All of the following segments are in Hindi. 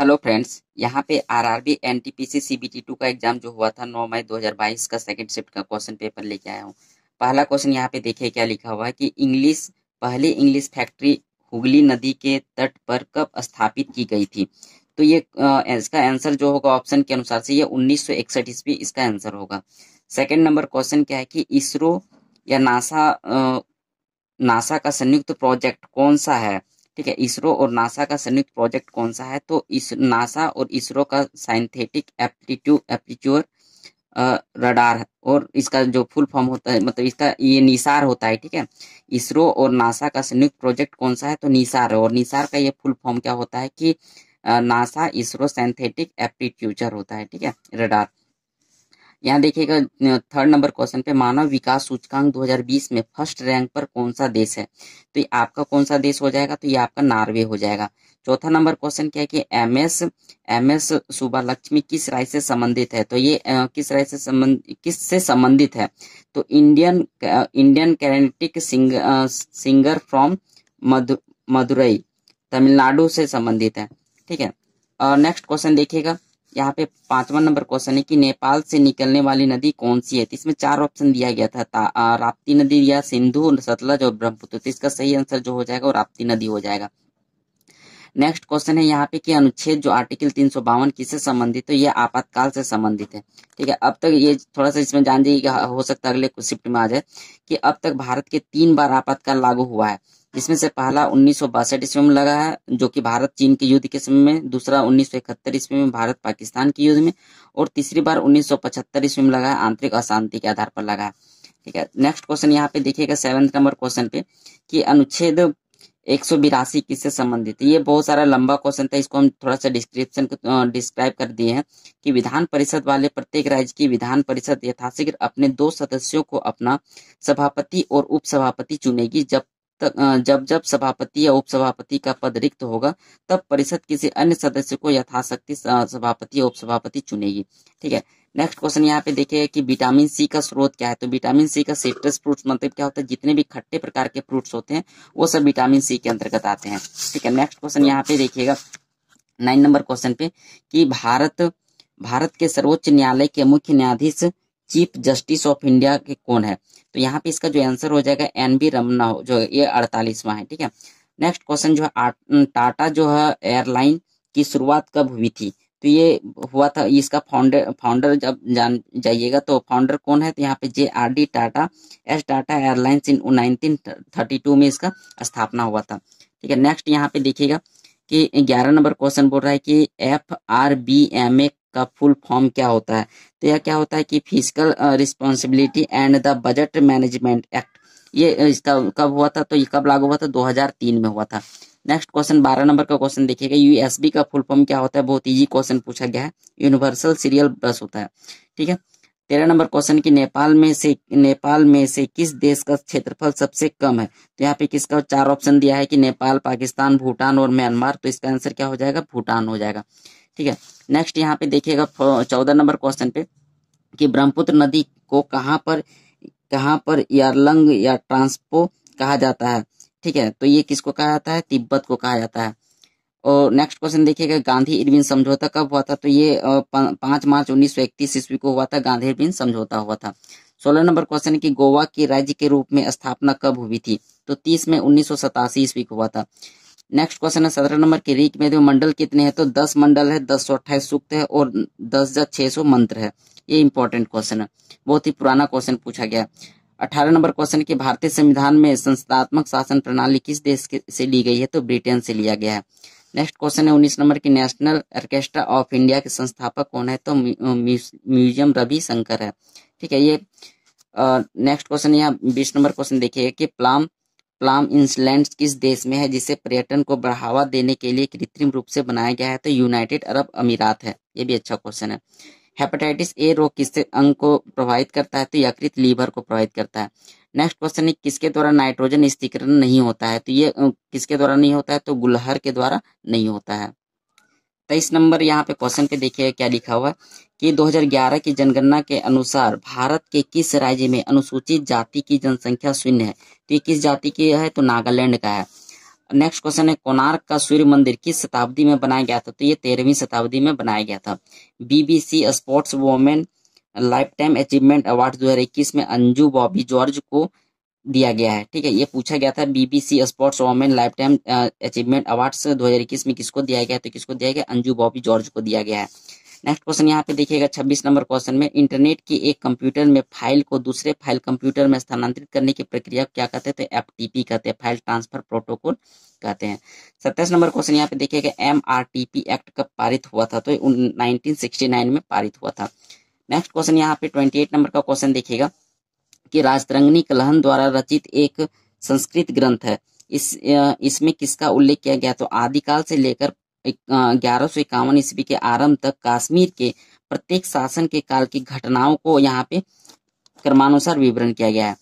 हेलो फ्रेंड्स यहाँ पे आरआरबी एनटीपीसी सीबीटी टू का एग्जाम जो हुआ था 9 मई 2022 का सेकंड शिफ्ट का क्वेश्चन पेपर लेके आया हूँ पहला क्वेश्चन यहाँ पे देखिए क्या लिखा हुआ है कि इंग्लिश पहली इंग्लिश फैक्ट्री हुगली नदी के तट पर कब स्थापित की गई थी तो ये इसका आंसर जो होगा ऑप्शन के अनुसार से ये उन्नीस सौ इकसठ ईस्वी इसका आंसर होगा सेकेंड नंबर क्वेश्चन क्या है कि इसरो या नासा नासा का संयुक्त प्रोजेक्ट कौन सा है ठीक है इसरो और नासा का संयुक्त प्रोजेक्ट कौन सा है तो इस नासा और इसरो का साइंथेटिक एप्टीट्यूड एप्टीच्योर रडार और इसका जो फुल फॉर्म होता है मतलब इसका ये निसार होता है ठीक है इसरो और नासा का संयुक्त प्रोजेक्ट कौन सा है तो निसार और निसार का ये फुल फॉर्म क्या होता है कि नासा इसरो सेंथेटिक एप्टीट्यूचर होता है ठीक है रडार यहाँ देखिएगा थर्ड नंबर क्वेश्चन पे मानव विकास सूचकांक 2020 में फर्स्ट रैंक पर कौन सा देश है तो ये आपका कौन सा देश हो जाएगा तो ये आपका नॉर्वे हो जाएगा चौथा नंबर क्वेश्चन क्या है कि एम एस एम एस सुबा लक्ष्मी किस राय से संबंधित है तो ये किस राय से संबंध किस से संबंधित है तो Indian Indian Carnatic sing, singer from मधु मदुरई तमिलनाडु से संबंधित है ठीक है और नेक्स्ट क्वेश्चन देखिएगा यहाँ पे पांचवा नंबर क्वेश्चन है कि नेपाल से निकलने वाली नदी कौन सी है तो इसमें चार ऑप्शन दिया गया था राप्ती नदी या सिंधु सतलज और ब्रह्मपुत्र तो इसका सही आंसर जो हो जाएगा वो राप्ती नदी हो जाएगा नेक्स्ट क्वेश्चन है यहाँ पे कि अनुच्छेद जो आर्टिकल तीन सौ बावन किससे संबंधित है तो यह आपातकाल से संबंधित है ठीक है अब तक ये थोड़ा सा इसमें जान दीजिए हो सकता है अगले शिफ्ट में आ जाए कि अब तक भारत के तीन बार आपातकाल लागू हुआ है जिसमें से पहला उन्नीस ईस्वी में लगा है जो कि भारत चीन के युद्ध के समय में दूसरा उन्नीस ईस्वी में भारत पाकिस्तान के युद्ध में और तीसरी बार उन्नीस ईस्वी में लगा है आंतरिक अशांति के आधार पर लगा है ठीक है नेक्स्ट क्वेश्चन यहाँ पे देखिएगा सेवेंथ नंबर क्वेश्चन पे कि अनुच्छेद एक सौ बिरासी किससे संबंधित है ये बहुत सारा लंबा क्वेश्चन था इसको हम थोड़ा सा डिस्क्रिप्शन डिस्क्राइब कर दिए हैं कि विधान परिषद वाले प्रत्येक राज्य की विधान परिषद यथाशीघ्र अपने दो सदस्यों को अपना सभापति और उपसभापति चुनेगी जब तक जब जब सभापति या उपसभापति का पद रिक्त होगा तब परिषद किसी अन्य सदस्य को यथाशक्ति सभापति या उपसभापति चुनेगी ठीक है नेक्स्ट क्वेश्चन यहाँ पे देखिए कि विटामिन सी का स्रोत क्या है तो विटामिन सी का सिट्रस फ्रूट्स मतलब क्या होता है जितने भी खट्टे प्रकार के फ्रूट्स होते हैं वो सब विटामिन सी के अंतर्गत आते हैं ठीक है नेक्स्ट क्वेश्चन यहाँ पे देखिएगा नाइन नंबर क्वेश्चन पे कि भारत भारत के सर्वोच्च न्यायालय के मुख्य न्यायाधीश चीफ जस्टिस ऑफ इंडिया के कौन है तो यहाँ पे इसका जो आंसर हो जाएगा एन बी रमना जो ये अड़तालीसवा है ठीक है नेक्स्ट क्वेश्चन जो है टाटा जो है एयरलाइन की शुरुआत कब हुई थी तो ये हुआ था इसका फाउंडर फाउंडर जब जान जाइएगा तो फाउंडर कौन है तो यहाँ पे J R D Tata S Tata airlines in nineteen thirty two में इसका स्थापना हुआ था ठीक है नेक्स्ट यहाँ पे देखिएगा कि ग्यारह नंबर क्वेश्चन बोल रहा है कि F R B M A का फुल फॉर्म क्या होता है तो यह क्या होता है कि physical responsibility and the budget management act ये इसका कब हुआ था तो ये कब लागू हुआ था 2003 में हुआ था नेक्स्ट क्वेश्चन 12 नंबर का क्वेश्चन देखिएगा यूएसबी का फुल फॉर्म क्या होता है बहुत ईजी क्वेश्चन पूछा गया है यूनिवर्सल सीरियल बस होता है ठीक है तेरह नंबर क्वेश्चन की नेपाल में से नेपाल में से किस देश का क्षेत्रफल सबसे कम है तो यहाँ पे किसका चार ऑप्शन दिया है कि नेपाल पाकिस्तान भूटान और म्यांमार तो इसका आंसर क्या हो जाएगा भूटान हो जाएगा ठीक है नेक्स्ट यहाँ पे देखिएगा चौदह नंबर क्वेश्चन पे कि ब्रह्मपुत्र नदी को कहाँ पर कहाँ पर यारलंग या ट्रांसपो कहा जाता है ठीक है तो ये किसको कहा जाता है तिब्बत को कहा जाता है और नेक्स्ट क्वेश्चन देखिएगा गांधी इरविन समझौता कब हुआ था तो ये पांच मार्च उन्नीस सौ इकतीस ईस्वी को हुआ था गांधी इरविन समझौता हुआ था सोलह नंबर क्वेश्चन की गोवा के राज्य के रूप में स्थापना कब हुई थी तो तीस में उन्नीस ईस्वी को हुआ था नेक्स्ट क्वेश्चन है सत्रह नंबर के रीक में जो मंडल कितने हैं तो दस मंडल है दस सौ अट्ठाईस सूक्त है और दस हजार छह सौ मंत्र है ये इंपॉर्टेंट क्वेश्चन है बहुत ही पुराना क्वेश्चन पूछा गया अठारह नंबर क्वेश्चन की भारतीय संविधान में संस्थात्मक शासन प्रणाली किस देश से ली गई है तो ब्रिटेन से लिया गया है नेक्स्ट क्वेश्चन है उन्नीस नंबर की नेशनल ऑर्केस्ट्रा ऑफ इंडिया के संस्थापक कौन है तो म्यूजियम रवि शंकर है ठीक है ये नेक्स्ट क्वेश्चन यहाँ बीस नंबर क्वेश्चन देखिए कि प्लाम प्लाम इंसलैंड किस देश में है जिसे पर्यटन को बढ़ावा देने के लिए कृत्रिम रूप से बनाया गया है तो यूनाइटेड अरब अमीरात है ये भी अच्छा क्वेश्चन है हेपेटाइटिस ए रोग किससे अंग को प्रभावित करता है तो यकृत लीवर को प्रभावित करता है नेक्स्ट क्वेश्चन है किसके द्वारा नाइट्रोजन स्थिकरण नहीं होता है तो ये किसके द्वारा नहीं होता है तो गुलहर के द्वारा नहीं होता है तेईस तो नंबर यहाँ पे क्वेश्चन पे देखिए क्या लिखा हुआ है कि 2011 की जनगणना के अनुसार भारत के किस राज्य में अनुसूचित जाति की जनसंख्या शून्य है तो ये किस जाति की है तो नागालैंड का है नेक्स्ट क्वेश्चन है कोणार्क का सूर्य मंदिर किस शताब्दी में बनाया गया था तो ये तेरहवीं शताब्दी में बनाया गया था BBC sports women lifetime achievement award दो में अंजू बॉबी जॉर्ज को दिया गया है ठीक है ये पूछा गया था BBC sports women lifetime achievement award दो में किसको दिया गया तो किसको दिया गया अंजू बॉबी जॉर्ज को दिया गया है नेक्स्ट क्वेश्चन यहाँ पे देखिएगा 26 नंबर क्वेश्चन में इंटरनेट की एक कंप्यूटर में फाइल को दूसरे फाइल कंप्यूटर में स्थानांतरित करने की प्रक्रिया क्या कहते हैं तो एफ कहते हैं फाइल ट्रांसफर प्रोटोकॉल कहते हैं सत्ताईस नंबर क्वेश्चन यहाँ पे देखिएगा एम एक्ट कब पारित हुआ था तो नाइनटीन में पारित हुआ था नेक्स्ट क्वेश्चन यहाँ पे ट्वेंटी नंबर का क्वेश्चन देखिएगा कि राजतरंगनी कलहन द्वारा रचित एक संस्कृत ग्रंथ है इस इसमें किसका उल्लेख किया गया तो आदिकाल से लेकर ग्यारह सौ इक्यावन ईस्वी के आरंभ तक कश्मीर के प्रत्येक शासन के काल की घटनाओं को यहाँ पे क्रमानुसार विवरण किया गया है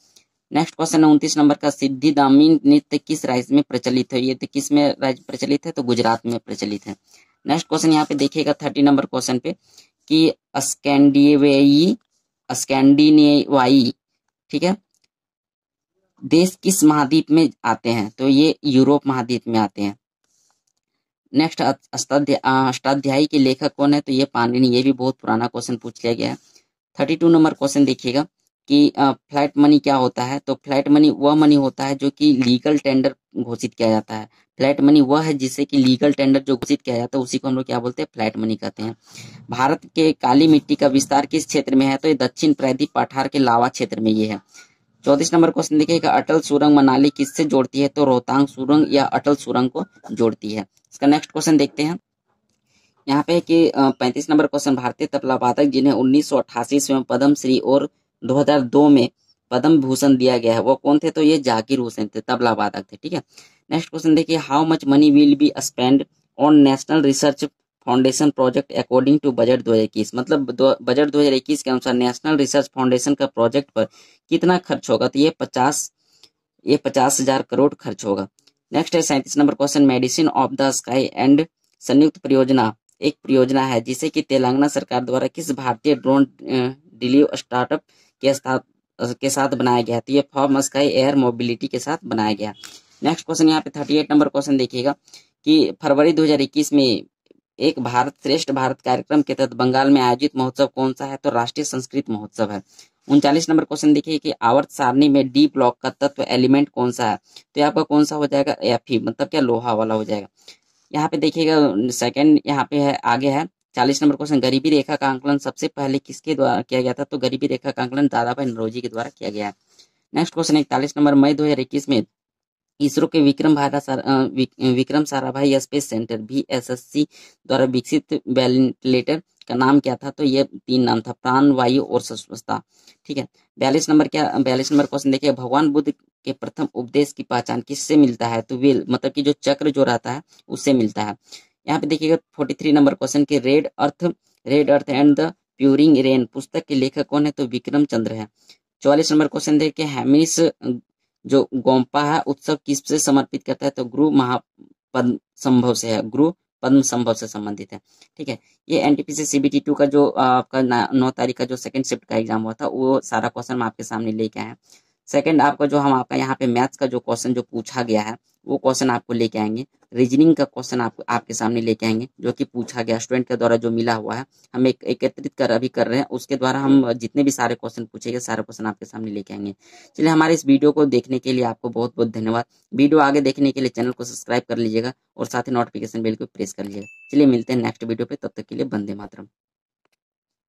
नेक्स्ट क्वेश्चन है उन्तीस नंबर का सिद्धि दामिनी नृत्य किस राज्य में प्रचलित है ये तो किस में राज्य प्रचलित है तो गुजरात में प्रचलित है नेक्स्ट क्वेश्चन यहाँ पे देखिएगा थर्टी नंबर क्वेश्चन पे कि स्कैंडिनेवाई स्कैंडिनेवाई ठीक है देश किस महाद्वीप में आते हैं तो ये यूरोप महाद्वीप में आते हैं नेक्स्ट अष्टाध्यायी के लेखक कौन है तो ये पाणिनि ये भी बहुत पुराना क्वेश्चन पूछ लिया गया है थर्टी टू नंबर क्वेश्चन देखिएगा कि फ्लैट मनी क्या होता है तो फ्लैट मनी वह मनी होता है जो कि लीगल टेंडर घोषित किया जाता है फ्लैट मनी वह है जिससे कि लीगल टेंडर जो घोषित किया जाता है उसी को हम लोग क्या बोलते हैं फ्लैट मनी कहते हैं भारत के काली मिट्टी का विस्तार किस क्षेत्र में है तो ये दक्षिण प्रायद्वीप पठार के लावा क्षेत्र में ये है चौतीस नंबर क्वेश्चन देखिएगा अटल सुरंग मनाली किससे जोड़ती है तो रोहतांग सुरंग या अटल सुरंग को जोड़ती है इसका नेक्स्ट क्वेश्चन देखते हैं यहाँ पे कि पैंतीस नंबर क्वेश्चन भारतीय तबला वादक जिन्हें उन्नीस सौ अठासी में पद्म श्री और 2002 में पद्म भूषण दिया गया है वो कौन थे तो ये जाकिर हुसैन थे तबला वादक थे ठीक है नेक्स्ट क्वेश्चन देखिए how much money will be spend on national research foundation project according to budget 2021 मतलब बजट 2021 के अनुसार नेशनल रिसर्च फाउंडेशन का प्रोजेक्ट पर कितना खर्च होगा तो ये पचास ये पचास हजार करोड़ खर्च होगा नेक्स्ट है सैंतीस number question medicine of the sky and संयुक्त परियोजना एक परियोजना है जिसे कि तेलंगाना सरकार द्वारा किस भारतीय ड्रोन डिलीव स्टार्टअप के साथ के साथ बनाया गया तो ये फॉर्म स्काई एयर मोबिलिटी के साथ बनाया गया नेक्स्ट क्वेश्चन यहाँ पे थर्टी एट नंबर क्वेश्चन देखिएगा कि फरवरी 2021 में एक भारत श्रेष्ठ भारत कार्यक्रम के तहत बंगाल में आयोजित महोत्सव कौन सा है तो राष्ट्रीय संस्कृत महोत्सव है उनचालीस नंबर क्वेश्चन देखिए कि आवर्त सारणी में डी ब्लॉक का तत्व एलिमेंट कौन सा है तो यहाँ आपका कौन सा हो जाएगा एफ e, मतलब क्या लोहा वाला हो जाएगा यहाँ पे देखिएगा सेकेंड यहाँ पे है आगे है चालीस नंबर क्वेश्चन गरीबी रेखा का आंकलन सबसे पहले किसके द्वारा किया गया था तो गरीबी रेखा का आंकलन दादा भाई नरोजी के द्वारा किया गया नेक्स्ट क्वेश्चन इकतालीस नंबर मई दो में इसरो के विक्रम भारा सार, विक, विक्रम साराभाई स्पेस सेंटर भी एसएससी द्वारा विकसित वेंटिलेटर का नाम क्या था तो ये तीन नाम था प्राण वायु और सस्वस्था ठीक है बयालीस नंबर क्या बयालीस नंबर क्वेश्चन देखिए भगवान बुद्ध के प्रथम उपदेश की पहचान किससे मिलता है तो वे मतलब कि जो चक्र जो रहता है उससे मिलता है यहाँ पे देखिएगा फोर्टी थ्री नंबर क्वेश्चन की red earth red earth and the pouring rain पुस्तक के लेखक कौन है तो विक्रम चंद्र है चौवालीस नंबर क्वेश्चन देखिए हैमिस जो गोम्पा है उत्सव किस से समर्पित करता है तो गुरु महापद्म संभव से है गुरु पद्म संभव से संबंधित है ठीक है ये एनटीपीसी सीबीटी टू का जो आपका नौ तारीख का जो सेकंड शिफ्ट का एग्जाम हुआ था वो सारा क्वेश्चन मैं आपके सामने लेके आया सेकंड आपका जो हम आपका यहाँ पे मैथ्स का जो क्वेश्चन जो पूछा गया है वो क्वेश्चन आपको लेके आएंगे रीजनिंग का क्वेश्चन आपको आपके सामने लेके आएंगे जो कि पूछा गया स्टूडेंट के द्वारा जो मिला हुआ है हम एक एकत्रित कर अभी कर रहे हैं उसके द्वारा हम जितने भी सारे क्वेश्चन पूछेगा सारे क्वेश्चन आपके सामने लेके आएंगे चलिए हमारे इस वीडियो को देखने के लिए आपको बहुत बहुत धन्यवाद वीडियो आगे देखने के लिए चैनल को सब्सक्राइब कर लीजिएगा और साथ ही नोटिफिकेशन बिल को प्रेस कर लीजिएगा चलिए मिलते हैं नेक्स्ट वीडियो पे तब तक के लिए बंदे मातरम